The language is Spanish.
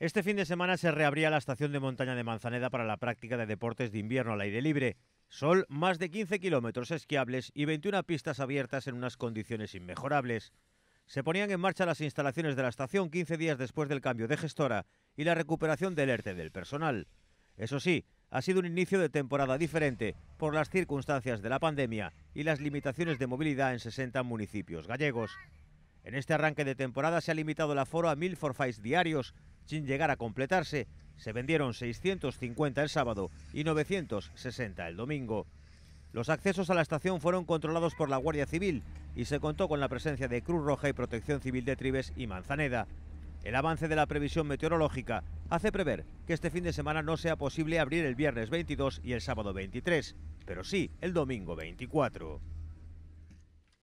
Este fin de semana se reabría la estación de montaña de Manzaneda para la práctica de deportes de invierno al aire libre. Sol, más de 15 kilómetros esquiables y 21 pistas abiertas en unas condiciones inmejorables. Se ponían en marcha las instalaciones de la estación 15 días después del cambio de gestora y la recuperación del ERTE del personal. Eso sí, ha sido un inicio de temporada diferente por las circunstancias de la pandemia y las limitaciones de movilidad en 60 municipios gallegos. En este arranque de temporada se ha limitado el aforo a 1.000 forfaits diarios sin llegar a completarse. Se vendieron 650 el sábado y 960 el domingo. Los accesos a la estación fueron controlados por la Guardia Civil y se contó con la presencia de Cruz Roja y Protección Civil de Tribes y Manzaneda. El avance de la previsión meteorológica hace prever que este fin de semana no sea posible abrir el viernes 22 y el sábado 23, pero sí el domingo 24.